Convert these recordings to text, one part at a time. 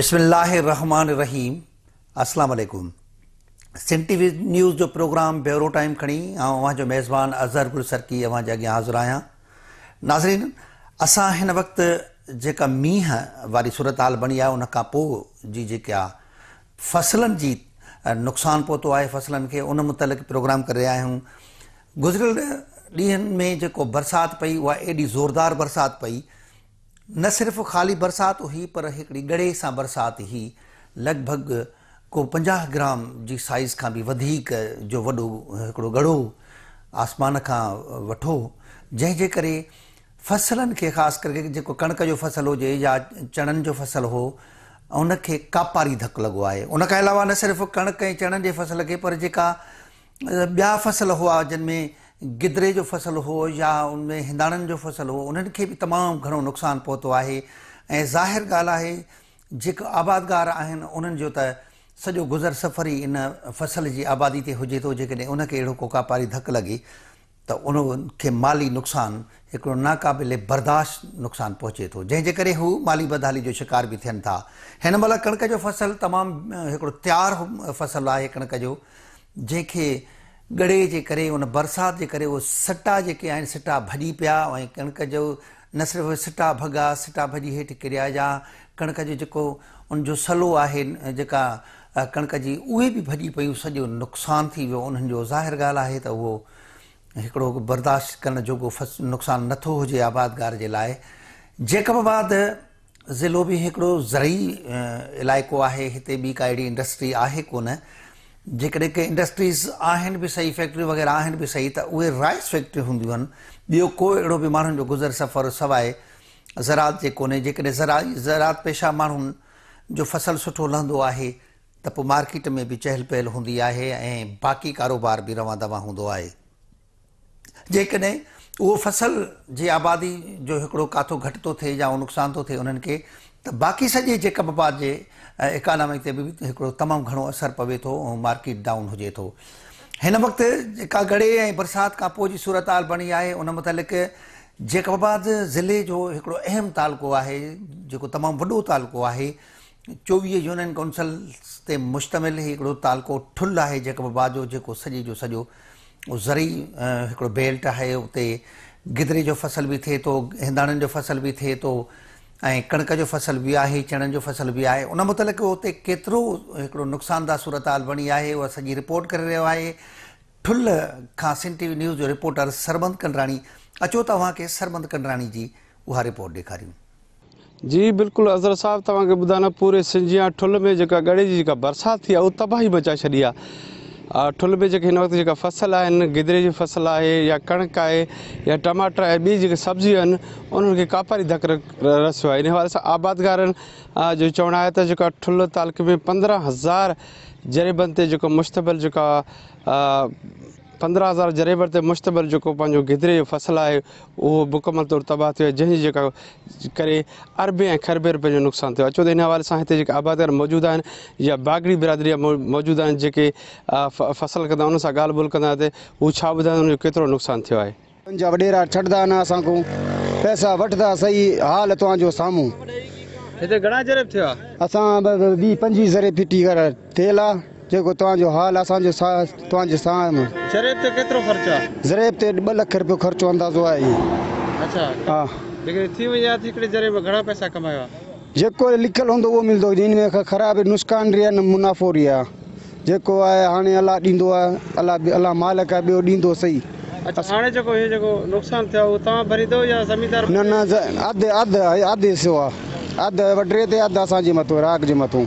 بسم اللہ الرحمن الرحیم السلام علیکم سن ٹی وی نیوز جو پروگرام بیورو ٹائم کھڑی وہاں جو میزبان اظہر گل سرکی وہاں جگہ حاضر آیا ناظرین اسا ہن وقت جے کا میہ واری صورتحال بنی ہے کا پو جی جے کیا فصلن جی نقصان پوتو آئے فصلن کے ان متعلق پروگرام کر رہا ہوں گزرل ڈیہن میں جے کو برسات پئی وہ ایڈی زوردار برسات پئی न सिर्फ़ु ख़ाली बरसाति हुई पर हिकिड़ी गड़े सां बरसाति हुई लॻभॻि को पंजाह ग्राम जी साइज़ खां बि वधीक जो वॾो हिकिड़ो गड़ो आसमान खां वठो जंहिंजे करे फ़सलनि खे ख़ासि करे जेको कणिक जो फ़सुलु हुजे या चणनि जो फ़सुलु हो उनखे कापारी धकु लॻो आहे उनखां अलावा न सिर्फ़ु कणिक ऐं चणनि जे फ़सुलु खे पर जेका ॿिया फ़सुलु हुआ जिन में गिदरे जो फसल हो या उनमें में हिंदाणनि जो फसल हो उन्हनि खे बि तमामु घणो नुक़सानु पहुतो आहे ऐं ज़ाहिर ॻाल्हि आहे जेका आबादगार आहिनि उन्हनि जो त सॼो गुज़र सफ़री इन फसल जी आबादी ते हुजे थो जेकॾहिं उनखे अहिड़ो कोकापारी धकु लॻे त उन खे माली नुक़सानु हिकिड़ो नाक़ाबिले बर्दाश्त नुक़सानु पहुचे थो जंहिंजे करे हू माली बदहाली जो शिकार बि थियनि था हिन महिल कणिक जो फसल तमामु हिकिड़ो तयारु फ़सलु आहे कणिक जो जंहिंखे गड़े जे करे उन बरसाति जे करे उहे सटा जेके आहिनि सिटा भॼी पिया ऐं कणिक जो न सिर्फ़ु सिटा भॻा सिटा भॼी हेठि किरिया जा कणिक जो जेको उनजो सलो आहे जेका कणिक जी उहे बि भॼी पियूं सॼो नुक़सानु थी वियो उन्हनि जो ज़ाहिर ॻाल्हि आहे त उहो हिकिड़ो बर्दाश्त करण जो को नुक़सानु नथो हुजे आबादगार जे लाइ जेकबाबाद ज़िलो बि हिकिड़ो ज़रई इलाइक़ो आहे हिते ॿी का अहिड़ी इंडस्ट्री आहे कोन जेकॾहिं के इंडस्ट्रीज़ आहिनि बि सही फैक्ट्रियूं वग़ैरह आहिनि बि सही त उहे राइस फैक्ट्री हूंदियूं आहिनि ॿियो को अहिड़ो बि माण्हुनि जो गुज़र सफ़र सवाइ ज़रात जे कोन्हे जेकॾहिं ज़रा ज़रात पेशा माण्हुनि जो फसल सुठो लहंदो आहे त पोइ मार्केट में बि चहल पहल हूंदी आहे ऐं बाक़ी कारोबार बि रवां दवा हूंदो आहे जेकॾहिं उहो फसल जी आबादी जो हिकिड़ो काथो घटि थो थिए या उहो नुक़सान थो थिए उन्हनि खे त बाक़ी सॼे जेका बबाद जे ऐं इकानॉमिक ते बि हिकिड़ो तमामु घणो असरु पवे थो ऐं मार्केट डाउन हुजे थो हिन वक़्तु जेका घड़े ऐं बरसाति खां पोइ जी सूरत हाल बणी आहे उन मुतालिक़ जेकबाद ज़िले जो हिकिड़ो अहम तालुको आहे जेको तमामु वॾो तालुको आहे चोवीह यूनियन काउंसिल ते मुश्तमिल हिकिड़ो तालुको ठुल आहे जेकाबाद जो जेको सॼे जो सॼो ज़री हिकिड़ो बेल्ट आहे उते गिदरे जो फ़सल बि थिए थो हिंदाणनि जो फ़सल बि थिए थो ऐं कणिक जो फसल बि आहे चणनि जो फसल बि आहे उन मुतलिक़ हुते केतिरो हिकिड़ो नुक़सानदार सूरत हाल वणी आहे उहा सॼी रिपोर्ट करे रहियो आहे ठुल खां सिन टी वी न्यूज़ जो रिपोर्टर सरबंद कंदराणी अचो तव्हांखे सरबंद कंदराणी जी उहा रिपोर्ट ॾेखारियूं जी बिल्कुलु अज़र साहिबु तव्हांखे ॿुधायो पूरे सिंधी या ठुल में जेका गड़े जी जेका बरसाति थी आहे उहा तबाही मचाए छॾी आहे ठुल भी जी वक्त जो फ़सल आहिनि गिदरे की फ़सल है या कणक है या टमाटर है बी जी सब्जियन आहिनि कापारी धक रसो है इन हवा से आबादगार जो चवणु है त ठुल तालुक में पंद्रह हज़ार जरेबनि ते मुश्तबिल पंद्रहं हज़ार जरेबर ते मुश्तबर जेको पंहिंजो गिदिरे जो फसल आहे उहो मुकमल तौरु तबाह थियो आहे जंहिंजी जेका करे अरबे ऐं खरबे रुपए जो नुक़सानु थियो आहे अचो त हिन हवाले सां हिते जेके आबादगार मौजूदु आहिनि या बागड़ी बिरादरी मौजूदु आहिनि जेके फसल कंदा उन सां ॻाल्हि ॿोल कंदासीं हू छा ॿुधाए केतिरो नुक़सानु थियो आहे जेको तव्हांजो हाल आहे जेको लिखियलु हूंदो उहो ख़राब नुस्कान मुनाफ़ो आहे जेको आहे हाणे अला ॾींदो आहे राग जे मथां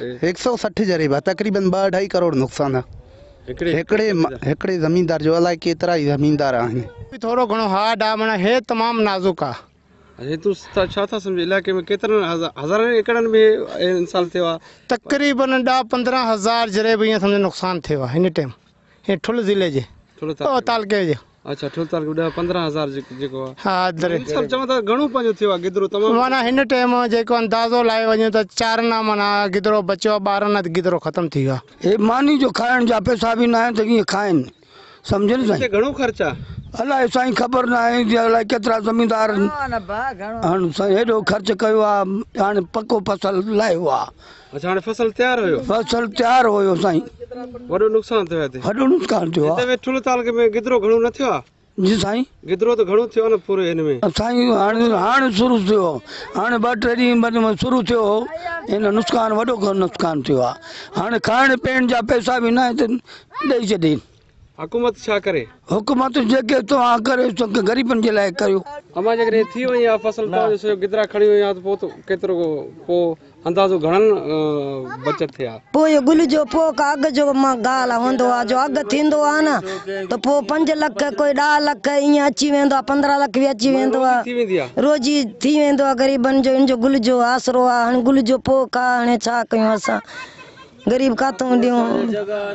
160 جریب تقریبا 2.5 کروڑ نقصان هيكڑے هيكڑے زميندار جو علائقي اتراي زميندار آهن تھورو گھنو ہارڈ آ منا اے تمام نازکا اے تو چا سمجھ علاقے میں کتنا ہزارن ایکڑن میں انسان تھيو تقریبا 15000 جریب سمجھ نقصان تھيو ہن ٹائم اے ٹھل ضلعے دے تھوڑا تعلقے دے અચ્છા ઠુલતાર ગુડા 15000 જેકો હા દરે સર ચમ તો ઘણો પંજો થયો આ ગિદરો તમામ इन टाइम जेको अंदाज़ो लाइ वञे त चार ना माना गिदरो बचियो आहे ना गिदरो ख़तमु थी वियो मानी जो खाइण जा पैसा बि न आहिनि त कीअं खाइनि घणो ख़र्चु अलाए साईं ख़बर न आहे जीअं अलाए केतिरा ज़मीनदार आहिनि हेॾो ख़र्च कयो आहे हाणे पको फसल लाहियो आहे ॿ टे ॾींहं शुरू थियो हो हिन नुक़सानु वॾो नुक़सानु थियो आहे हाणे खाइण पीअण जा पैसा बि न हिते ॾेई छॾी হকমত ছা করে হুকমত জেকে তোয়া করে তো গরীবন জেলাই করে হামা জেকরে থি হইয়া ফসল তো গদরা খনি হইয়া তো কিতরো পো আন্দাজ গোড়ন बचत থিয়া পো ই গুলজো পো কাগজ মা গাল হندو আজগ থিনদো আনা তো পো 5 লাখ কোই 10 লাখ ইয়া চিওندو 15 লাখ ভি চিওندو রোজী থিندو গরীবন জো ইন জো গুলজো আসরো হন গুলজো পো কা হনে ছা কিয়ো আসা गरीब का तो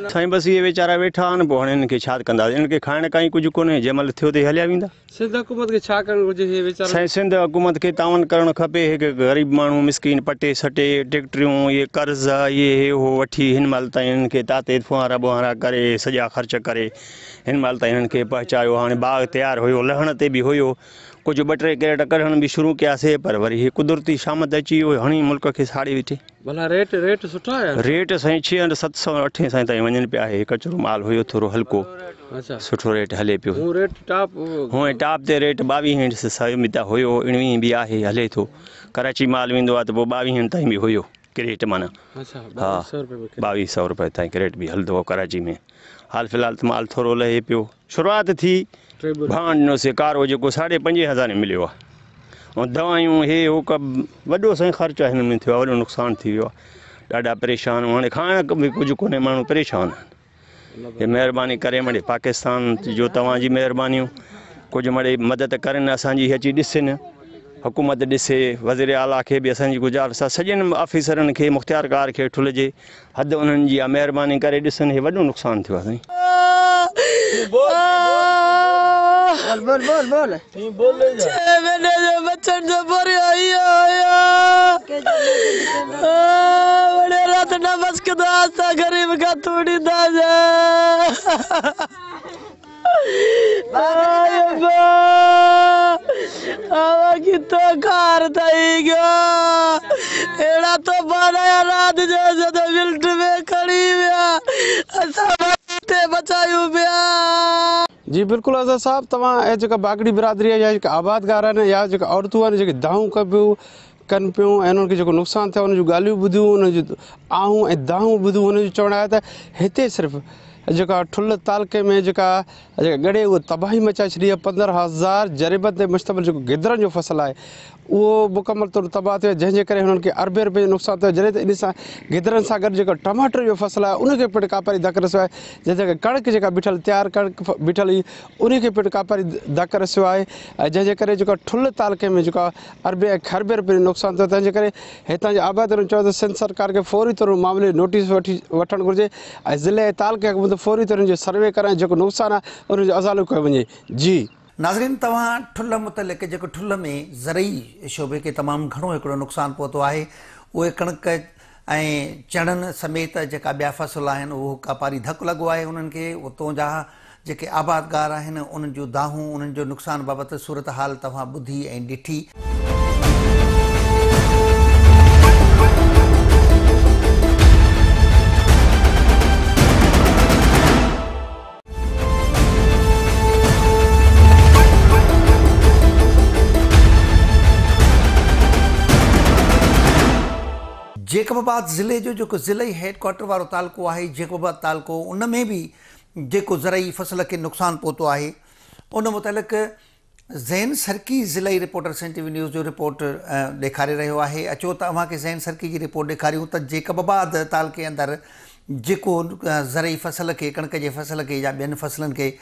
साईं बसि इहे वीचारा वेठा आहिनि पोइ हाणे हिननि खे छा कंदासीं हिननि काई कुझु कोन्हे जंहिं थियो त हे हलिया सिंध हुकूमत खे छा करणु घुरिजे साईं सिंध हुकूमत खे तावन करणु खपे हिकु ग़रीब माण्हू मिसकिन पटे सटे ट्रैक्टरियूं ये कर्ज़ ये हे उहो वठी हिन महिल ताईं हिननि खे ताते फुहारा बुहारा करे सजा ख़र्च करे हिन महिल ताईं हिननि खे पहुचायो हाणे बाग तैयार हुयो लहण ते बि हुयो कुछ ॿ टे कैरेट कढण बि शुरू कयासीं पर वरी कुदरती शामत अची हणी मुल्क खे साड़ी वेठी भला रेट रेट सुठा आया रेट साईं छह सत सौ अठे साईं ताईं वञनि पिया कचरो माल हुयो थोरो हल्को अच्छा सुठो रेट हले पियो हू रेट टॉप हूअं टॉप ते रेट ॿावीह सौ था हुयो उणिवीह बि आहे हले थो कराची माल वेंदो आहे त पोइ ॿावीहनि ताईं बि हुयो क्रेट माना अच्छा, हा ॿावीह सौ रुपए ताईं क्रेट बि हलंदो कराची में हाल फ़िलहाल त माल थोरो लहे पियो शुरूआति थी हाण से कारो जेको साढे पंजे हज़ारे मिलियो आहे ऐं दवाऊं इहो उहो कॾो असांजो ख़र्चु हिन में थियो आहे वॾो नुक़सानु थी वियो आहे ॾाढा परेशान हाणे खाइण बि कुझु कोन्हे माण्हू परेशान आहिनि हे महिरबानी करे मड़े पाकिस्तान जो तव्हांजी महिरबानी कुझु मड़े मदद करनि असांजी अची ॾिसनि हुकूमत ॾिसे वज़ीर आला खे बि असांजी गुज़ारिश आहे सॼनि ऑफिसरनि खे मुख़्तियार कार खे ठुलिजे हदि उन्हनि जी आहे महिरबानी करे ॾिसनि हे वॾो नुक़सानु थियो आहे साईं बोल बोल बोल बोल बोल मैंने जो बच्चन से भरे आई बड़े रात ना बस कदा तो गरीब का तोड़ी दाजा हवा की तो कार दई गया एड़ा तो बनाया रात जैसे तो बिल्ट में खड़ी हुआ जी बिल्कुलु आज़र साहिबु तव्हां जेका बागड़ी बिरादरी आहे या जेका आबादगार आहिनि या जेका औरतूं आहिनि जेके दाहूं कबियूं कनि पियूं ऐं उन्हनि खे जेको नुक़सानु उन जूं ॻाल्हियूं ॿुधियूं उन जूं आहूं ऐं दाहूं ॿुधियूं हुनजो चवण आहे त हिते सिर्फ़ु जेका ठुल तालके में जेका जेका गड़े उहा तबाही मचाए छॾी आहे पंद्रहं हज़ार जरेबनि ते मुश्तमिल जेको जो फ़सुलु आहे उहो मुकम्मल तौर तबाह थियो जंहिंजे अरबे रुपये नुकसान थे जैसे इन सां से सां गॾु जेको टमाटर जो फ़सुलु आहे उनखे पिणु कापारी धक रसियो आहे जंहिंजे करे कणिक बीठल तयारु कणिक बीठल हुई उनखे पिणु कापारी धक रसियो आहे ऐं जंहिंजे ठुल तालके में जो अरबे खरबे रुपये नुकसान नुक़सानु थियो तंहिंजे करे हितां जे सिंध सरकार के फौरी तौर मामले नोटिस वठी वठणु घुरिजे ज़िले तालक फौरी तौरु सर्वे कराइण जेको नुक़सानु आहे उनजो अज़ालो कयो जी नाज़रीन तव्हां ठुल मुतलिक़ जेको ठुल में ज़रई शोभे खे तमामु घणो हिकिड़ो नुक़सानु पहुतो आहे उहे कणिक ऐं चणनि समेत जेका ॿिया फ़सुल आहिनि उहो कापारी धकु लॻो आहे उन्हनि खे उतां जा जेके आबादगार आहिनि उन्हनि जूं दाहूं उन्हनि जो नुक़सान बाबति सूरत हाल तव्हां ॿुधी ऐं ॾिठी जेकबाबाद ज़िले जो जेको ज़िले ई हेडक्वाटर वारो तालुको आहे जेकबाबाद तालुको उन में बि जेको ज़रई फसल खे नुक़सानु पहुतो आहे उन मुतालिक़ ज़ैन सरकी ज़िले रिपोटर सिन टी वी न्यूज़ जो रिपोर्ट ॾेखारे रहियो आहे अचो तव्हांखे ज़ैन सरकी जी रिपोर्ट ॾेखारियूं त जेकबाबाद तालुके अंदरि जेको ज़रई फसल खे कणिक जे फसल खे या ॿियनि फ़सलनि खे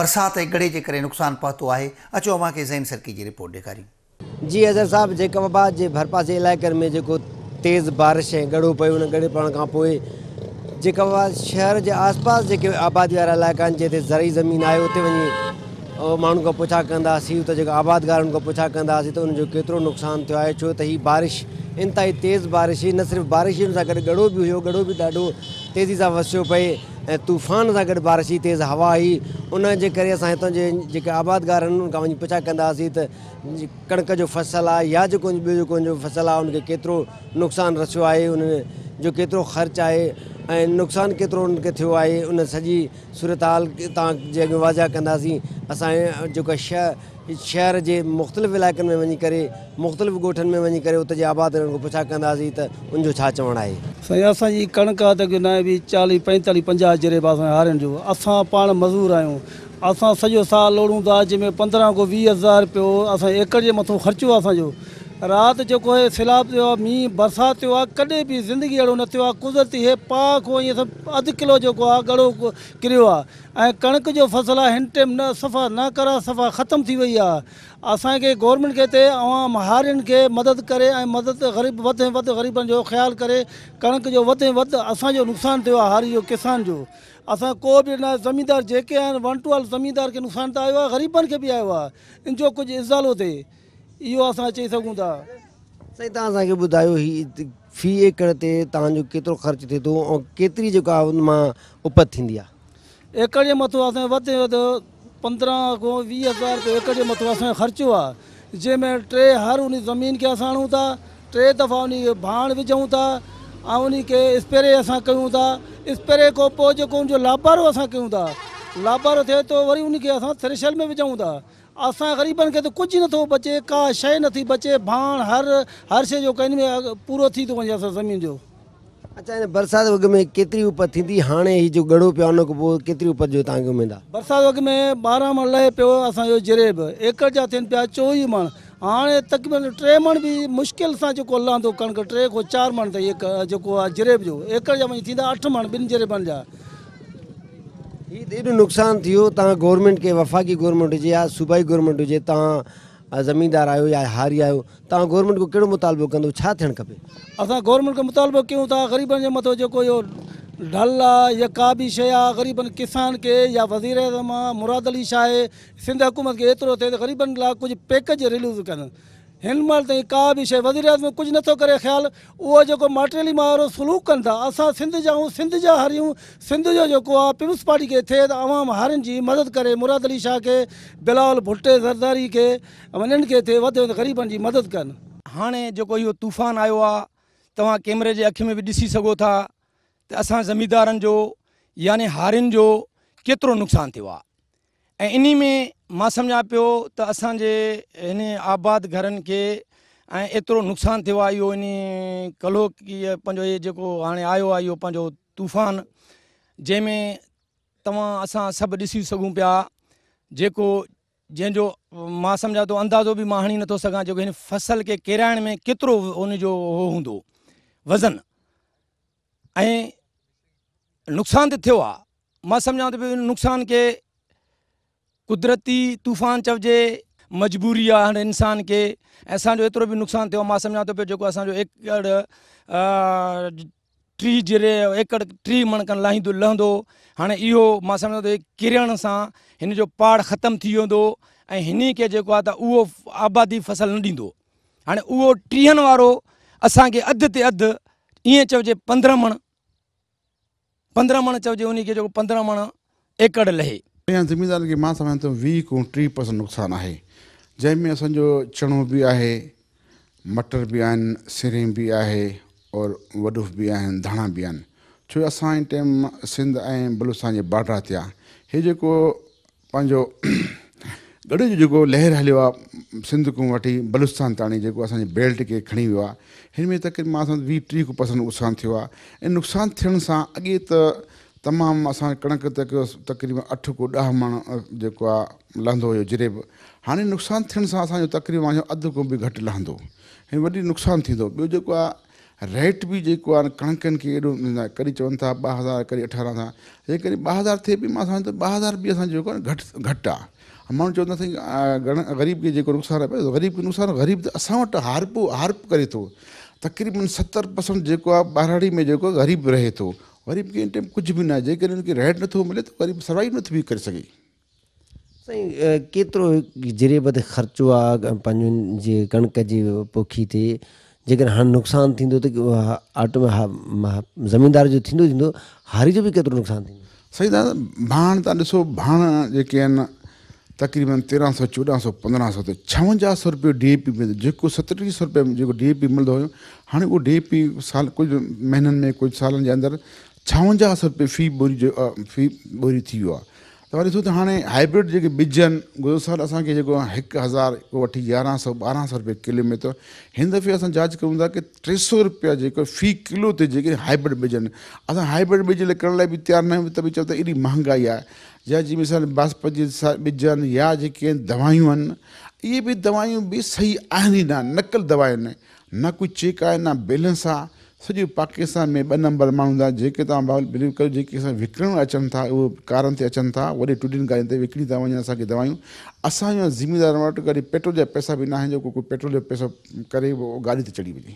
बरसाति ऐं गड़े जे करे नुक़सानु पहुतो आहे अचो अव्हांखे ज़ैन सरकी जी रिपोर्ट ॾेखारियूं जी अज़र साहिबु जेकबाबाद जे भरपासे इलाइक़नि में जेको तेज़ बारिश है ॻड़ो पे हुन पड़ने का खां शहर जे आसपास जो आबादी वाला इलाका आहिनि जिते ज़री ज़मीन आहे उतने वही माण्हुनि खां पुछा कंदा हुआसीं हुते जेका आबादगारनि खां पुछा कंदा हुआसीं त उनजो केतिरो नुक़सानु थियो आहे छो त हीअ बारिश इन ताईं तेज़ बारिश हुई न सिर्फ़ु बारिश सां गॾु गड़ो बि हुयो घड़ो बि ॾाढो तेज़ी सां वसियो पए ऐं तूफ़ान सां गॾु बारिश हुई तेज़ हवा हुई उनजे करे असां हितां जेके आबादगार आहिनि उनखां वञी पुछा कंदा हुआसीं त कणिक जो फसल आहे या जेको ॿियो जेको फसल आहे उनखे केतिरो नुक़सानु रसियो आहे उन जो केतिरो ख़र्चु आहे ऐं नुक़सानु केतिरो उन्हनि थियो आहे उन सॼी सूरत हाल तव्हां जे अॻियां वाज़िया कंदासीं असांजे जेका शह शहर जे मुख़्तलिफ़ इलाइक़नि में वञी करे मुख़्तलिफ़ ॻोठनि में वञी करे उते जे आबादारनि खां पुछा कंदासीं त उनजो छा चवणु आहे साईं असांजी कणिक त अॻियां बि चालीह पंजेतालीह पंजाह जरेबा हारियुनि जो असां पाण मज़ूर आहियूं असां सॼो साल लोड़ूं था जंहिंमें पंद्रहं खां वीह हज़ार रुपियो असांजे एकड़ जे खर्चो आहे राति जेको आहे सैलाब थियो आहे मींहुं बरसाति थियो आहे कॾहिं बि ज़िंदगी अहिड़ो न थियो आहे कुदरती हे पा खो ईअं सभु अधु किलो जेको आहे ॻड़ो किरियो आहे ऐं कणिक जो फ़सलु आहे हिन टाइम न सफ़ा न करा सफ़ा ख़तमु थी वई आहे असांखे गवर्नमेंट खे हिते आवाम हारियुनि खे मदद करे ऐं मदद ग़रीब वधि में वधि ग़रीबनि जो ख़्यालु करे कणिक जो वधि में वधि असांजो नुक़सानु थियो आहे हारी जो किसान जो असां को बि न ज़मीनदार जेके आहिनि वन टू वन ज़मीनदार खे नुक़सानु त आयो आहे ग़रीबनि खे बि आयो आहे इन जो कुझु इज़ालो थिए इहो असां चई सघूं था साईं तव्हां असांखे ॿुधायो ही फी एकड़ ते तव्हांजो केतिरो ख़र्चु थिए थो ऐं केतिरी जेका उन मां उपत थींदी आहे एकड़ जे मथां असांजो वधि में वधि पंद्रहं खां वीह हज़ार एकड़ जे मथो असांजो ख़र्चो आहे जंहिंमें टे हर उन ज़मीन खे असां आणूं था टे दफ़ा उन खे भाण विझूं था ऐं उन खे स्प्रे असां कयूं था स्प्रे खां पोइ जेको उनजो लापारो असां कयूं था लाभारो थिए थो वरी उनखे असां थ्रेशल में विझूं था असां ग़रीबनि खे त कुझु नथो बचे का शइ नथी बचे भाण हर हर शइ जो कंहिंजे पूरो थी थो वञे असां ज़मीन जो अच्छा बरसाति वग में केतिरी उपज थींदी हाणे पियो आहे हुन खां पोइ केतिरी उप बरसाति वग में ॿारहं मण लहे पियो असांजो जरेब एकड़ जा थियनि पिया चोवीह मण हाणे तकरीबनि टे मण बि मुश्किल सां जेको लहंदो कणिक टे खां चारि माण्हू ताईं जेको आहे जरेब जो एकड़ जा वञी थींदा अठ मण ॿिनि जरेबनि जा हीउ एॾो नुक़सान थी वियो तव्हां गवर्मेंट खे वफ़ाक़ी गवर्नमेंट हुजे या सूबाई गवर्नमेंट हुजे तव्हां ज़मीनदार आहियो या हारी आहियो तव्हां गवर्नमेंट खे कहिड़ो मुतालबो कंदो छा थियणु खपे असां गवर्नमेंट खे मुतालबो कयूं था ग़रीबनि जे मथां जेको इहो ढल आहे या का बि शइ आहे ग़रीबनि किसान खे या वज़ीर आज़म आहे मुरादली छा आहे सिंध हुकूमत खे एतिरो थिए त ग़रीबनि लाइ कुझु पैकेज रिलीज़ कंदा हिन महिल ताईं का बि शइ वज़ीर आज़म कुझु नथो करे ख़्यालु उहो जेको माटेली मां वारो सुलूक कनि था असां सिंध जा जाऊं सिंध जा हारियूं सिंध जो जेको आहे पीपल्स पार्टी खे थिए त अवाम हारियुनि जी मदद करे मुराद अली शाह खे बिलावल भुटे ज़रदारी खे वॾनि खे थिए वधि वधि ग़रीबनि जी मदद कनि हाणे जेको इहो तूफ़ान आयो आहे तव्हां कैमरे जे अखि में बि ॾिसी सघो था त असां ज़मीदारनि जो यानी हारियुनि जो केतिरो नुक़सानु थियो आहे ऐं इन में मां सम्झा पियो त असांजे हिन आबाद घरनि खे ऐं एतिरो नुक़सानु थियो आहे इहो इन कलो की पंहिंजो इहो जेको हाणे आयो आहे इहो पंहिंजो तूफ़ान जंहिंमें तव्हां असां सभु ॾिसी सघूं पिया जेको जंहिंजो मां सम्झा थो अंदाज़ो बि मां हणी नथो सघां जेको हिन फ़सल खे किराइण में केतिरो उनजो उहो हूंदो वज़न ऐं नुक़सानु त थियो आहे मां सम्झा थो पियो नुक़सान खे क़ुदरती तूफ़ान चवजे मजबूरी आहे हर इंसान खे ऐं असांजो एतिरो बि नुक़सानु थियो मां सम्झा थो पियो जेको असांजो एकड़ टी जहिड़े एकड़ टी मण खनि लहींदो लहंदो हाणे इहो मां सम्झा थो किरण सां हिन जो पहाड़ ख़तमु थी वेंदो ऐं हिन खे जेको आहे त उहो आबादी फसल न ॾींदो हाणे उहो टीहनि वारो असांखे अधु ते अधु ईअं चइजे पंद्रहं मण पंद्रहं मण चइजे उनखे जेको पंद्रहं मण एकड़ लहे पंहिंजा ज़िमीदारनि खे मां सम्झा थो वीह खां टीह परसेंट नुक़सानु आहे जंहिंमें असांजो चणो बि आहे मटर बि आहिनि सिरे बि आहे और वॾो बि आहिनि धाणा बि आहिनि छो जो असांजे टाइम सिंध ऐं बलुस्तान जे बाडर ते आहे इहो जेको पंहिंजो गॾु जो जेको लहर हलियो आहे सिंध खां वठी बलुस्तान ताणी जेको असांजे बेल्ट खे खणी वियो आहे हिन में तकरीब मां सम वीह टीह खां पर्सेंट नुक़सानु थियो आहे ऐं नुक़सानु थियण सां अॻे त तमामु असां कणिक तक़रीबन अठ को ॾह माण्हू जेको आहे लहंदो हुयो जरेब हाणे नुक़सानु थियण सां असांजो तकरीबन अधु को बि घटि लहंदो ऐं वॾी नुक़सानु थींदो ॿियो जेको आहे रेट बि जेको आहे न कणिकनि खे एॾो कॾहिं चवनि था ॿ हज़ार कॾहिं अठारह था जेकॾहिं ॿ हज़ार थिए बि मां सम्झा थो ॿ हज़ार बि असांजो जेको आहे घटि घटि आहे माण्हू चवंदा चवंदासीं ग़रीब खे जेको नुक़सानु आहे ग़रीब खे नुक़सानु ग़रीब त असां वटि हार बि करे थो तक़रीबन सतरि परसेंट जेको आहे ॿाराड़ी में जेको ग़रीब रहे थो वरी बि कंहिं टाइम कुझु बि न आहे जेकॾहिं हुनखे रेट नथो मिले त वरी बि सर्वाइव नथी बि करे सघे साईं केतिरो जिरेब ते ख़र्चो आहे पंहिंजो पंहिंजे कणिक जी पोखी ते जेकॾहिं हाणे नुक़सानु थींदो त में ज़मीनदार जो थींदो थींदो हारी जो बि केतिरो नुक़सानु थींदो साईं दादा भाण तव्हां ॾिसो भाण जेके आहिनि तक़रीबन तेरहं सौ चोॾहं सौ पंद्रहं सौ ते छवंजाहु सौ रुपियो डी ए पी मिलंदो जेको सतटीह सौ रुपियो जेको डी ए पी मिलंदो हुयो हाणे उहो डी ए पी साल कुझु महीननि में कुझु सालनि जे अंदरि छावंजाह सौ रुपये फ़ी बोरी जो फी बोरी थी वियो आहे त वरी ॾिसो त हाणे हाइब्रिड जेके बिज आहिनि गुरू साल असांखे जेको आहे हिकु हज़ार वठी यारहं सौ ॿारहं सौ रुपिया किले में अथव हिन दफ़े असां जांच कयूं था की टे सौ रुपिया जेको फ़ी किलो ते जेके हाइब्रिड बिज आहिनि असां हाइब्रिड ॿिज लिकण लाइ बि तयारु न आहियूं त बि चओ त एॾी महांगाई आहे जंहिं जी मिसाल बासपत सा ॿिज आहिनि या जेके आहिनि दवाइयूं आहिनि इहे बि दवाऊं बि सही आहिनि ई न नकल दवा आहिनि न कोई चेक आहे न बैलेंस आहे सॼे पाकिस्तान में ॿ नंबर माण्हू था जेके तव्हां बिलीव कयो जेके असां विकिणणु अचनि था उहे कारनि ते अचनि था वरी टुॾियुनि गाॾियुनि ते विकिणी था वञनि असांखे दवाऊं असांजो ज़िमीदार वटि कॾहिं पेट्रोल जा पैसा बि न आहिनि जेको कोई पेट्रोल जो पैसो करे उहो गाॾी ते चढ़ी वञे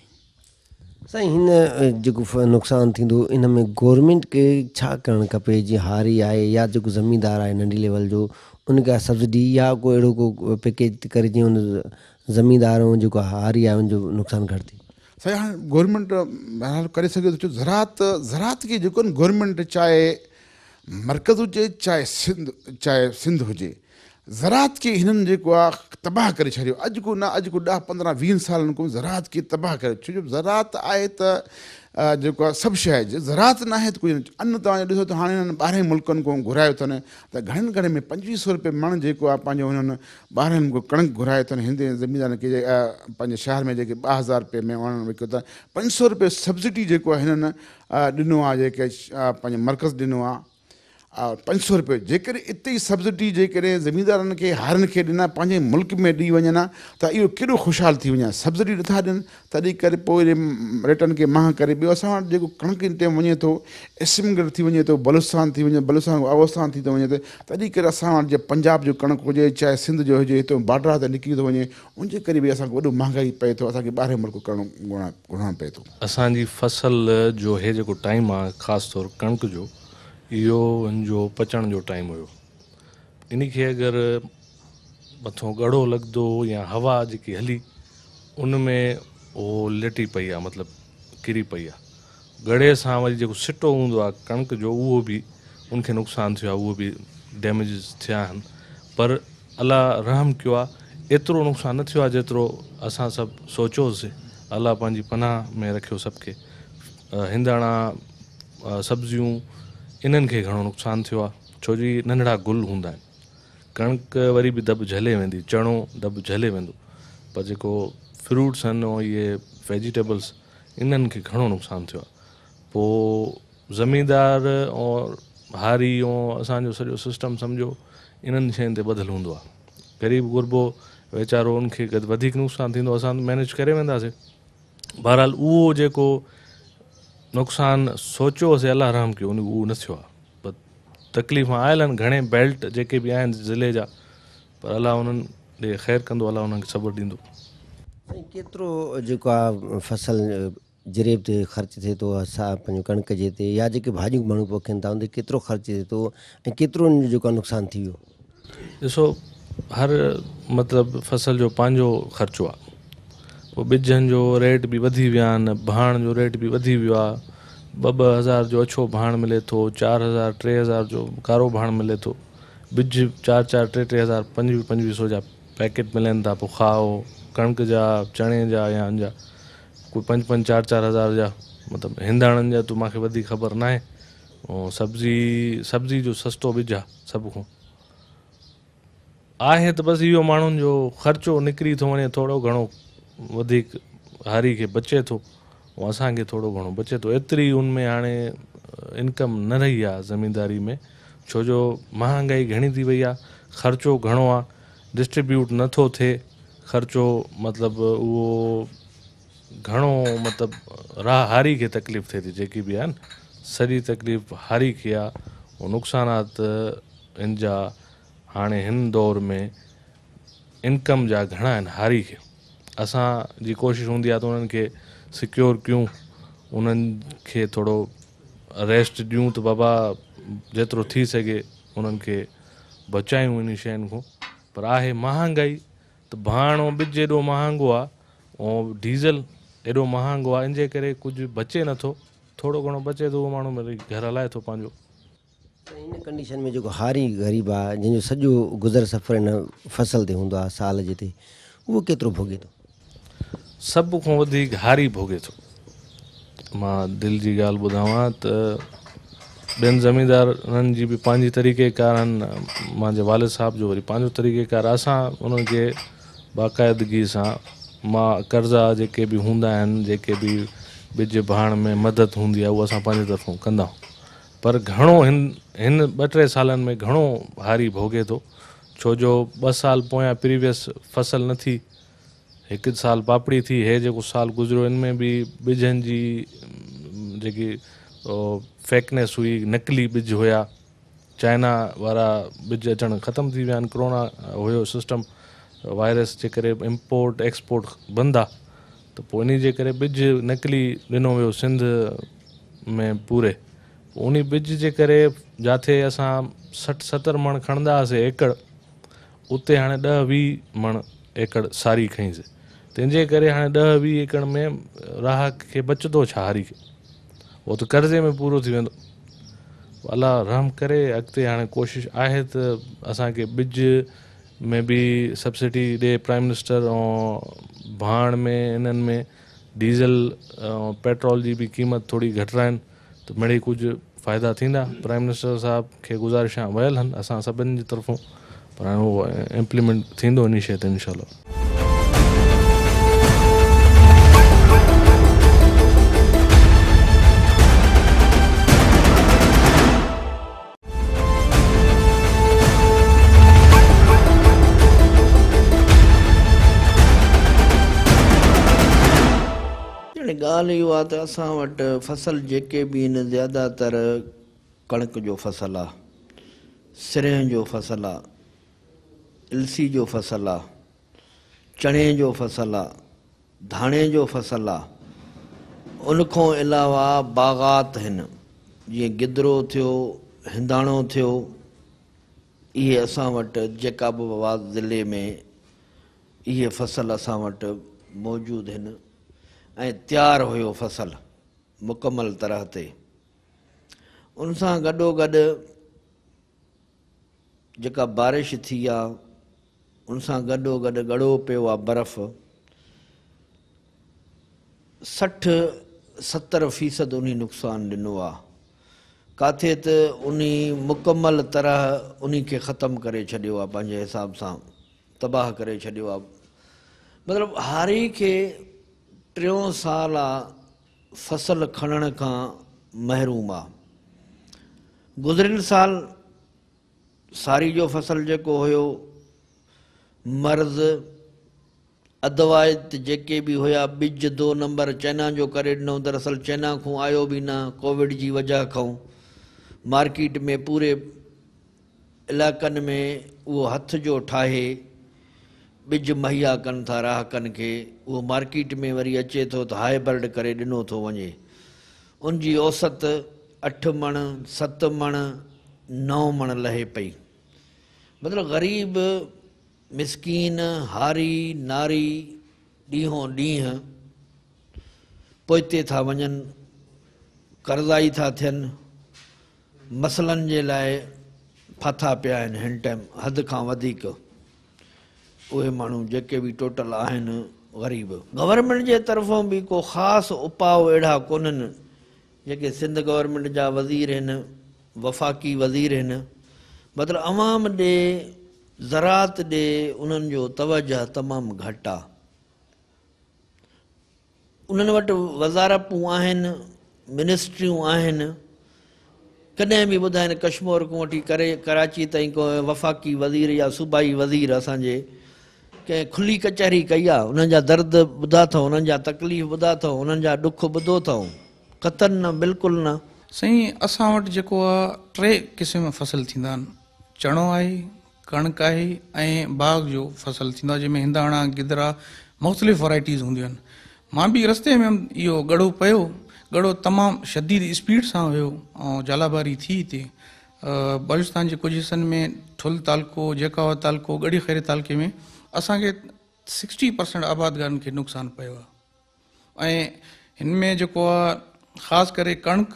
साईं हिन जेको नुक़सानु थींदो इन में गोरमेंट खे छा करणु खपे जीअं हारी आहे या जेको ज़मीनदार आहे नंढी लेवल जो उनखे सब्सिडी या को अहिड़ो को पैकेज करे जीअं ज़मीदारु जेको हारी आहे हुनजो नुक़सानु घटि थी सया हाँ, गोरमेंट बहरहाल करे सघे तो ज़रात ज़रात की जो आहिनि गोरमेंट चाहे मर्कज़ हुजे चाहे सिंध चाहे सिंध हो ज़रात खे हिननि जेको तबाह कर छॾियो अॼु को ना अज को दह पंद्रह वी साल खां ज़रात खे तबाह कर छो ज़रात है जो सब शह ज़रात ना है तो कोई अन तव्हांजो ॾिसो त हाणे हिननि ॿारहं मुल्कनि खां घुरायो अथनि घणे में पंजी सौ रुपये मण जो बारह पंहिंजो कणक घुरा खां कणिक घुरायो अथनि शहर में जी ॿ हज़ार रुपये में वण विकियो सौ रुपये सब्सिडी जो है दिनों ॾिनो मरकज़ दिनों मर्कज़ पंज सौ रुपियो जे करे इते ई सब्सिडी जे करे ज़मीदारनि खे हारनि खे ॾिना पंहिंजे मुल्क में ॾेई वञनि त इहो केॾो ख़ुशहाल थी वञा सब्सिडी नथा ॾियनि तॾहिं करे पोइ रेटनि खे महांग करे ॿियो असां वटि जेको कणिक वञे थो एसम गढ़ थी वञे थो बलूस्तान थी वञे बलूस्तान थी थो वञे तॾहिं करे असां वटि जे पंजाब जो कणिक हुजे चाहे सिंध जो हुजे हिते बाडर ते निकिरी थो वञे उनजे करे बि असांखे वॾो महांगाई पए थो असांखे मुल्क पए थो असांजी फ़सल जो इहो जेको टाइम आहे ख़ासि तौरु कणिक जो इहो हुनजो पचण जो टाइम हुयो इन खे अगरि मथां गढ़ो लॻंदो या हवा जेकी हली में उहो लेटी पई आहे मतिलबु किरी पई आहे गढ़े सां वरी जेको सिटो हूंदो आहे कणिक जो उहो बि उनखे नुक़सानु थियो आहे उहो बि डैमेजिस थिया आहिनि पर अला रहम कयो आहे एतिरो नुक़सानु न थियो आहे जेतिरो असां सभु सोचियोसीं पंहिंजी पनाह में रखियो सभु खे हिंदाणा सब्जियूं इन्हनि खे घणो नुक़सानु थियो आहे छो जी नंढड़ा गुल हूंदा आहिनि कणिक वरी बि दॿ झले वेंदी चणो दॿु झले वेंदो पर जेको फ्रूट्स आहिनि ऐं इहे वेजिटेबल्स इन्हनि खे घणो नुक़सानु थियो आहे पोइ ज़मीनदार और हारी ऐं असांजो सॼो सिस्टम सम्झो इन्हनि शयुनि ते ॿधलु हूंदो आहे ग़रीब गुरबो वीचारो उनखे गॾु वधीक नुक़सानु थींदो असां मैनेज करे वेंदासीं बहरहाल उहो जेको नुक़सान सोचियो हुओसीं अलाह रहम कयो उन उहो न थियो आहे पर तकलीफ़ आयल आहिनि घणे बेल्ट जेके बि आहिनि ज़िले जा पर अलाह उन्हनि ॾे ख़ैरु कंदो अलाह उन्हनि खे सबर ॾींदो केतिरो जेको आहे फसल जरेब ते ख़र्चु थिए थो असां पंहिंजो कणिक जे ते या जेके भाॼियूं माण्हू पोखनि था उन ते केतिरो ख़र्चु थिए थो ऐं केतिरो उन जेको आहे नुक़सानु थी वियो ॾिसो हर मतिलबु फ़सल जो पंहिंजो ख़र्चो आहे पोइ ॿिजनि जो रेट बि वधी विया आहिनि भाण जो रेट बि वधी वियो आहे ॿ ॿ हज़ार जो अछो भाण मिले थो चारि हज़ार टे हज़ार जो कारो भाण मिले थो ॿिज चारि चारि टे टे हज़ार पंजवीह पंजवीह सौ जा पैकेट मिलनि था पोइ खाओ कणिक जा चणे जा या कोई पंज पंज चारि चारि हज़ार जा मतिलबु हिंदाणनि जा त मूंखे वधीक ख़बर न आहे ऐं सब्जी सब्जी जो सस्तो ॿिज आहे सभु खां आहे त बसि इहो माण्हुनि जो ख़र्चो निकिरी थो वञे थोरो घणो वधीक हारी खे बचे थो ऐं असांखे थोरो घणो बचे थो एतिरी उन में हाणे इनकम न रही आहे ज़मीनदारी में छो जो महांगाई घणी थी वई आहे ख़र्चो घणो आहे डिस्ट्रीब्यूट नथो थिए ख़र्चो मतिलबु उहो घणो मतिलबु राह हारी खे तकलीफ़ थिए थी जेकी बि आहे न सॼी तकलीफ़ हारी खे आहे ऐं नुक़सानात हिन जा हाणे हिन दौर में इनकम जा घणा आहिनि हारी खे असांजी कोशिशि हूंदी आहे त उन्हनि खे सिक्योर कयूं उन्हनि खे थोरो रेस्ट ॾियूं त बाबा जेतिरो थी सघे उन्हनि खे बचायूं इन शयुनि खां पर आहे महांगाई त भाणो ॿिज एॾो महांगो आहे ऐं डीजल एॾो महांगो आहे इन जे करे कुझु बचे नथो थोरो घणो बचे थो उहो माण्हू वरी घरु हलाए थो पंहिंजो कंडीशन में जेको हारी ग़रीब आहे जंहिंजो सॼो गुज़र सफ़र हिन फसल ते हूंदो आहे साल जे ते उहो केतिरो भोगे थो सभु खां वधीक हारी भोगे थो मां दिलि जी ॻाल्हि ॿुधायां त ॿियनि ज़मीदार हुननि जी बि पंहिंजी तरीक़ेकार आहिनि मुंहिंजे वालद साहब जो वरी पंहिंजो तरीक़ेकार असां उन्हनि जे बाक़ाइदगीअ सां मां कर्ज़ा जेके बि हूंदा आहिनि जेके बि ॿिज बहाण में मदद हूंदी आहे उहा असां पंहिंजे तरफ़ो कंदा पर घणो हिन हिन ॿ टे सालनि में घणो हारी भोगे थो छो जो ॿ साल पोयां प्रीवियस फ़सुलु नथी हिकु साल पापड़ी थी हे जेको साल गुज़रियो हिन में बि ॿिजनि जी जेकी फेकनेस हुई नकली ॿिज हुया चाइना वारा ॿिज अचणु ख़तमु थी विया आहिनि कोरोना हुयो सिस्टम वायरस जे करे इम्पोर्ट एक्सपोर्ट बंदि आहे त पोइ इन जे करे ॿिज नकली ॾिनो वियो सिंध में पूरे उन ॿिज जे करे जिते असां सठि सतरि मण खणंदा हुआसीं एकड़ उते हाणे ॾह वीह मण एकड़ सारी खईंसीं तंहिंजे करे हाणे ॾह वीह एकड़ में राहक खे बचंदो छा छाहारी खे उहो त कर्ज़े में पूरो थी वेंदो अलाह रहम करे अॻिते हाणे कोशिशि आहे त असांखे ॿिज में बि सब्सिडी ॾिए प्राइम मिनिस्टर ऐं भाण में इन्हनि में डीज़ल ऐं पेट्रोल जी बि क़ीमत थोरी घटि आहिनि त मिड़ी कुझु फ़ाइदा थींदा प्राइम मिनिस्टर साहिब खे गुज़ारिशां आहे वियल आहिनि असां सभिनि जी तरफ़ो पर हाणे उहो इम्प्लीमेंट थींदो इन शइ ते इनशा ॻाल्हि इहो आहे त असां वटि फ़सल जेके बि आहिनि ज़्यादातर कणिक जो फ़सल आहे सिरहं जो फसल आहे इलसी जो फ़सुलु आहे चणे जो फसल आहे धाणे जो फ़सल आहे उनखां अलावा बाग़ात आहिनि जीअं गिदिरो थियो हिंदाणो थियो इहे असां वटि जेका बि ज़िले में इहे असां वटि मौजूदु आहिनि ऐं तयारु हुयो फसल मुकमल तरह ते उन सां गॾो गॾु जेका बारिश थी आहे उन सां गॾो गॾु गढ़ो पियो आहे बर्फ़ सठि सतरि फ़ीसद उन नुक़सानु ॾिनो आहे किथे त उन मुकमल तरह उन खे ख़तमु करे छॾियो आहे पंहिंजे हिसाब सां तबाह करे छॾियो आहे मतिलबु हारी खे टियों साल आहे फसल खणण खां महरूम आहे गुज़िरियल साल सारी जो फसल जेको हुयो मर्ज़ अदवाइत जेके बि हुया ॿिज दो नंबर चाइना जो करे ॾिनऊं दरअसल चाइना खां आयो बि न कोविड जी वजह खां मार्केट में पूरे इलाइक़नि में उहो हथ जो ठाहे बिज मुहैया कन था राहकनि खे उहो मार्केट में वरी अचे तो त हाइब्रिड करे ॾिनो थो वञे उनजी औसत अठ मण सत मण नौ मण लहे पई मतिलबु ग़रीब मिसकीन हारी नारी ॾींहों ॾींहुं पोते था वन कर्ज़ाई था थियनि मसइलनि जे लाइ फाथा पिया हिन टाइम हद का वधीक उहे माण्हू जेके बि टोटल आहिनि ग़रीब गवर्नमेंट जे तरफ़ां बि को ख़ासि उपाउ अहिड़ा कोन्हनि जेके सिंध गवर्नमेंट जा वज़ीर आहिनि वफ़ाक़ी वज़ीर आहिनि मतिलबु अवाम ॾे ज़रात ॾे उन्हनि जो तवजह तमामु घटि आहे उन्हनि वटि वज़ारतूं आहिनि मिनिस्ट्रियूं आहिनि कॾहिं बि ॿुधाइनि कश्मोर खां वठी करे कराची ताईं को वफ़ाक़ी वज़ीर या सूबाई वज़ीर असांजे कंहिं खुली कचहरी कई आहे उन्हनि जा दर्द ॿुधा अथऊं उन्हनि जा तकलीफ़ ॿुधा अथऊं उन्हनि जा ॾुख ॿुधो अथऊं कतन न बिल्कुलु न साईं असां वटि जेको आहे टे क़िस्म फसल थींदा आहिनि चणो आहे कणिक आहे ऐं बाग़ जो फसल थींदो आहे जंहिंमें हिंदाणा गिदरा मुख़्तलिफ़ वैराइटीज़ हूंदियूं आहिनि मां बि रस्ते में हुयुमि इहो ॻड़ो पियो घड़ो तमामु शदीद स्पीड सां हुयो ऐं जालाबारी थी हिते बलुचिस्तान जे कुझु हिसनि में ठुल तालको जेका तालको ॻड़ी ख़ैरे तालके में असांखे सिक्सटी परसेंट आबादगारनि खे नुक़सानु पियो आहे ऐं हिन में जेको आहे ख़ासि करे कणिक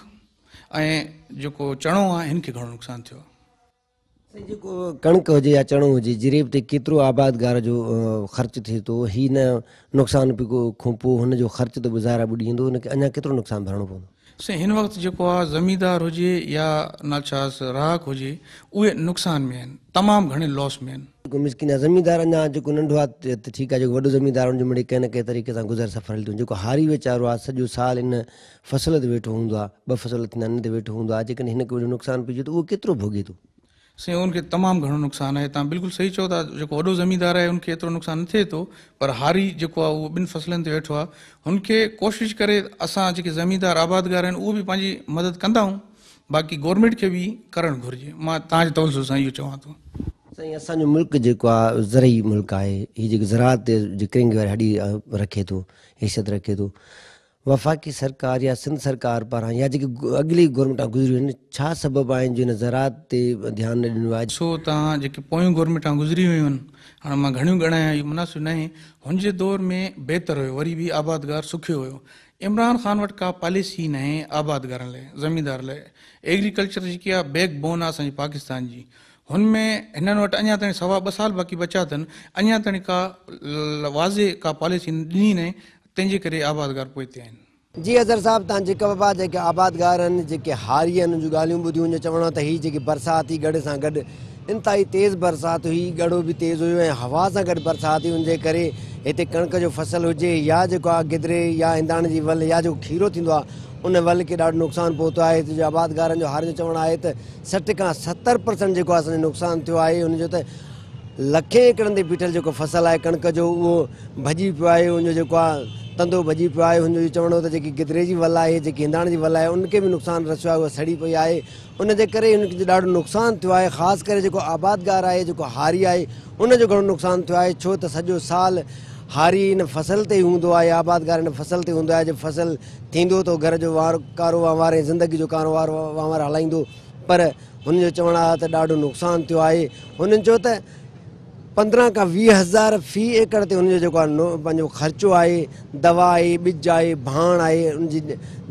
ऐं जेको चणो आहे हिन खे घणो नुक़सानु थियो आहे जेको कणिक हुजे या चणो हुजे जिरेब ते केतिरो आबादगार जो ख़र्चु थिए थो हीउ न नुक़सानु नुक़सान बि कोन जो ख़र्च त गुज़ारा बि ॾींदो हुनखे अञा केतिरो नुक़सानु भरिणो पवंदो साईं हिन वक़्तु जेको आहे ज़मीदारु हुजे या में नंढो आहे जेको वॾो कंहिं न कंहिं तरीक़े सां गुज़र सफ़रु हलंदो जेको हारी वेचारो आहे सॼो साल इन फसल ते वेठो हूंदो आहे ॿ फ़सल थींदा आहिनि ते वेठो हूंदो आहे जेकॾहिं हिनखे वॾो नुक़सानु पइजे थो उहो केतिरो भोगे थो से उनखे तमामु घणो नुक़सानु आहे तव्हां बिल्कुलु सही चो था वो जमींदार है उनके उनखे एतिरो नुक़सानु न थिए थो पर हारी जो आहे उहो ॿिनि फसलनि वेठो आ उनके कोशिश करे असां जेके ज़मीदार आबादगार आहिनि उहो बि पंहिंजी मदद कंदाऊं बाक़ी गवर्नमेंट खे बि करणु घुरिजे मां तव्हांजे तवसो सां इहो चवां थो मुल्क जो आहे ज़रई मुल्क है ये जेकी ज़रात ते जे रखे तो हैसियत रखे थो वफ़ाक़ी सरकार या सिंध सरकार पारां हाँ, या जेके अॻिली गवर्नमेंटा गुज़रियूं आहिनि छा सबबु आहिनि जिन ज़रात ते ध्यानु न ॾिनो आहे छो तव्हां जेके पोयूं गवर्नमेंटा गुज़री वियूं आहिनि हाणे मां घणियूं ॻणायां इहो मुनासिब न आहे हुनजे दौर में बहितरु हुयो वरी बि आबादगार सुखियो हुयो इमरान ख़ान वटि का पॉलिसी न आहे आबादगारनि लाइ ज़मीदार लाइ एग्रीकल्चर जेकी आहे बैकबोन आहे असांजी पाकिस्तान जी हुन में हिननि वटि अञा ताईं सवा ॿ साल बाक़ी बचा अथनि अञा ताईं का वाज़े का पॉलिसी ॾिनी न तंहिंजे करे आबादगार आहिनि जी अज़र साहिबु तव्हां जेके बाबा जेके आबादगार आहिनि जेके हारी आहिनि उन जूं ॻाल्हियूं ॿुधियूं चवणो आहे त हीअ जेकी बरसाति हुई गॾु सां गॾु इंताई तेज़ बरसाति हुई ॻड़ो बि तेज़ हुयो ऐं हवा सां गॾु बरसाति हुई हुनजे करे हिते कणिक जो फ़सल हुजे या जेको आहे गिदरे या हिंदाणे जी वल या जेको खीरो थींदो आहे उन वल खे ॾाढो नुक़सानु पहुतो आहे हिते जो आबादगारनि जो हार जो चवणु आहे त सठि खां सतरि परसेंट जेको आहे असांजो नुक़सानु थियो आहे हुनजो त लखे एकड़नि ते बीठल जेको फसल आहे कणिक जो उहो भॼी पियो आहे हुनजो जेको आहे तंदो भॼी पियो आहे हुनजो चवणो त जेकी गिदरे जी वल आहे जेकी हिंदाण जी वल आहे उनखे बि नुक़सानु रसियो आहे उहा सड़ी पई आहे उनजे करे हुन ॾाढो नुक़सानु थियो आहे ख़ासि करे जेको आहे जेको हारी आहे उनजो घणो नुक़सानु थियो आहे छो त सॼो साल हारी हिन फसल ते हूंदो आहे आबादगार हिन फसल ते हूंदो आहे जे फसल थींदो त घर जो वार कारोवार ज़िंदगी जो कारोबार हलाईंदो पर हुनजो चवण आहे त ॾाढो नुक़सानु थियो आहे हुननि चयो त पंद्रहं खां वीह हज़ार फ़ी एकड़ ते हुनजो जेको आहे पंहिंजो ख़र्चो आहे दवा आहे ॿिज आहे भाण आहे उनजी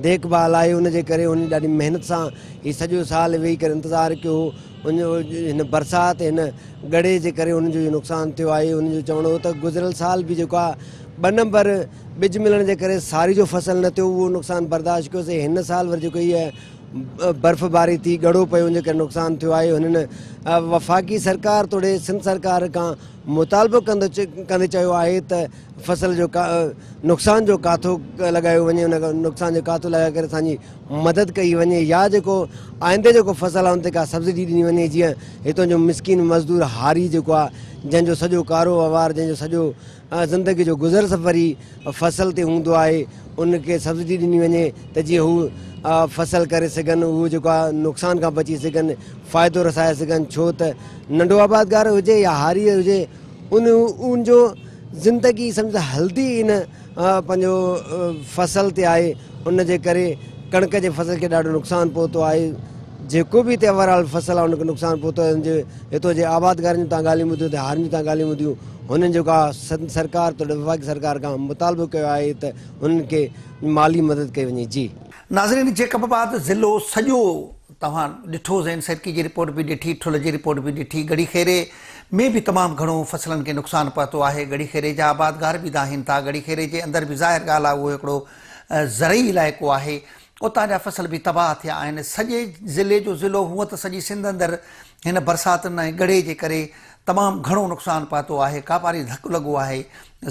देखभाल आहे हुनजे करे हुन ॾाढी महिनत सां सॼो साल वेही करे इंतज़ारु कयो उनजो हिन बरसाति हिन गड़े जे करे हुनजो नुक़सानु थियो आहे हुनजो चवणो हो त गुज़िरियल साल बि जेको आहे ॿ नंबर ॿिज मिलण जे करे जो फसल न थियो उहो नुक़सानु बर्दाश्त कयोसीं हिन साल वरी जेको बर्फबारी थी गड़ो पियो जेके नुक़सानु थियो आहे हुननि वफ़ाक़ी सरकार तोड़े सिंध सरकार खां मुतालबो कंदो कंदो चयो आहे त फसल जो का नुक़सान जो काथो लॻायो वञे हुनखे नुक़सान जो काथो लॻाए करे असांजी मदद कई वञे या जेको आईंदे जेको फसल आहे उन ते का सब्सिडी ॾिनी वञे जीअं हितां जो मिसकिन मज़दूर हारी जेको आहे जंहिंजो सॼो कारोबार जंहिंजो सॼो ज़िंदगी जो गुज़र सफ़र सफ़री फसल ते हूंदो आहे उनखे सब्सिडी ॾिनी वञे त जीअं हू फसल करे सघनि उहो जेको आहे नुक़सान का बची सघनि फ़ाइदो रसाए सघनि छो त नंढो आबादगार हुजे या हारी हुजे उन उन ज़िंदगी सम्झ हल्दी इन पंहिंजो फसल ते आहे उन जे करे कणिक जे फसल के ढो नुकसान पहुतो आहे जो भी हिते ओवरऑल फसल आहे नुकसान पौतो पहुतो आहे जे हितां जे आबादगारनि सरकार त विभागी सरकार का मुतालबो किया आहे त माली मदद कई वही जी नाज़रीन जेकबाबाद ज़िलो सॼो तव्हां ॾिठो ज़ैन सिरकी जी रिपोर्ट बि ॾिठी ठुल जी रिपोर्ट बि ॾिठी घड़ी खेरे में बि तमामु घणो फ़सलनि खे नुक़सानु पहुतो आहे घड़ी खेरे जा आबादगार बि त आहिनि था घड़ी खेरे जे अंदरि बि ज़ाहिर ॻाल्हि आहे उहो हिकिड़ो ज़रई इलाइक़ो आहे उतां जा फसल बि तबाह थिया आहिनि सॼे ज़िले जो ज़िलो हूअं त सॼी सिंध अंदरि हिन बरसातुनि ऐं घड़े जे करे तमामु घणो नुक़सानु पहुतो आहे कापारी धकु लॻो आहे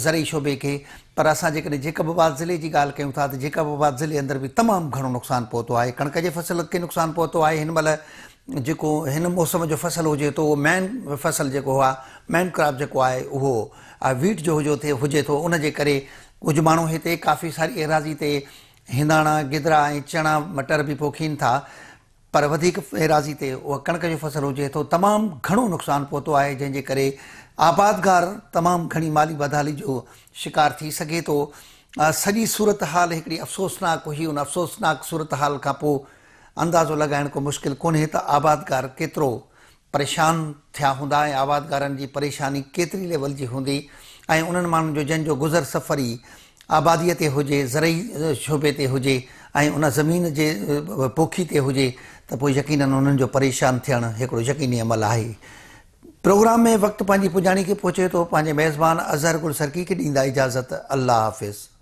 ज़रई शोबे खे पर असां जेकॾहिं जेकाबाद ज़िले जी ॻाल्हि कयूं था त जेकाब बाबाद ज़िले अंदरि बि तमामु घणो नुक़सानु पहुतो आहे कणिक जे फसल खे नुक़सानु पहुतो आहे हिन महिल जेको हिन मौसम जो फ़सुलु हुजे थो उहो मैन फ़सुलु जेको आहे मैन क्रॉप जेको आहे उहो वीट जो हुजो थिए हुजे थो उन जे करे कुझु माण्हू हिते काफ़ी सारी एराज़ी ते हिंदाणा गिदरा ऐं चणा मटर बि पोखीनि था पर वधीक एराज़ी ते उहा कणिक जो फ़सुलु हुजे थो तमामु घणो नुक़सानु पहुतो आहे जंहिंजे करे आबादगार तमामु घणी माली बदाली जो शिकार थी सघे थो सॼी सूरत हाल हिकिड़ी अफ़सोसनाक हुई उन अफ़सोसनाक सूरत हाल खां पोइ अंदाज़ो लॻाइण को मुश्किल कोन्हे त आबादगार केतिरो परेशान थिया हूंदा ऐं आबादगारनि जी परेशानी केतिरी लेवल जी हूंदी ऐं उन्हनि माण्हुनि जो जंहिंजो गुज़र सफ़र ई आबादीअ ते हुजे ज़रई शोबे ते हुजे ऐं उन ज़मीन जे पोखी ते हुजे त पोइ यकीननि उन्हनि जो परेशानु थियणु हिकिड़ो यकीनी अमल आहे प्रोग्राम में वक़्तु पंहिंजी पुॼाणी खे पहुचे थो पंहिंजे मेज़बान अज़हर गुल सरकी खे ॾींदा इजाज़त अलाह हाफ़िज़